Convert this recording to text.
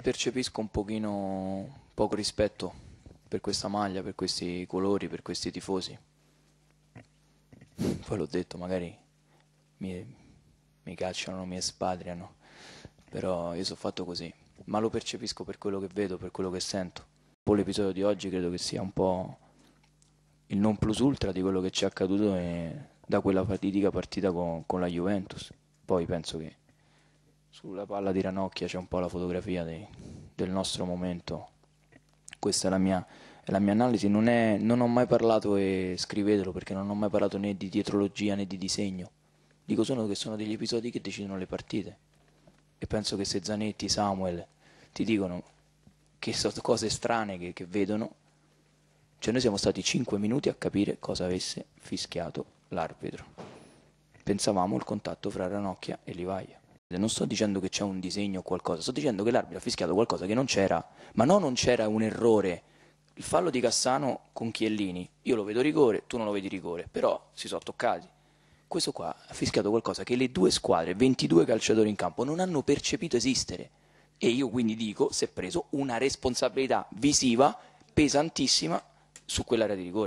percepisco un pochino poco rispetto per questa maglia, per questi colori, per questi tifosi. Poi l'ho detto, magari mi, mi cacciano, mi espatriano, però io sono fatto così. Ma lo percepisco per quello che vedo, per quello che sento. Poi l'episodio di oggi credo che sia un po' il non plus ultra di quello che ci è accaduto eh, da quella fatidica partita con, con la Juventus. Poi penso che sulla palla di Ranocchia c'è un po' la fotografia dei, del nostro momento. Questa è la mia, è la mia analisi. Non, è, non ho mai parlato, e scrivetelo perché non ho mai parlato né di dietrologia né di disegno. Dico solo che sono degli episodi che decidono le partite. E penso che se Zanetti, Samuel ti dicono che sono cose strane che, che vedono, cioè noi siamo stati 5 minuti a capire cosa avesse fischiato l'arbitro. Pensavamo il contatto fra Ranocchia e Livaia. Non sto dicendo che c'è un disegno o qualcosa, sto dicendo che l'arbitro ha fischiato qualcosa che non c'era, ma no non c'era un errore. Il fallo di Cassano con Chiellini, io lo vedo rigore, tu non lo vedi rigore, però si sono toccati. Questo qua ha fischiato qualcosa che le due squadre, 22 calciatori in campo, non hanno percepito esistere. E io quindi dico, si è preso una responsabilità visiva pesantissima su quell'area di rigore.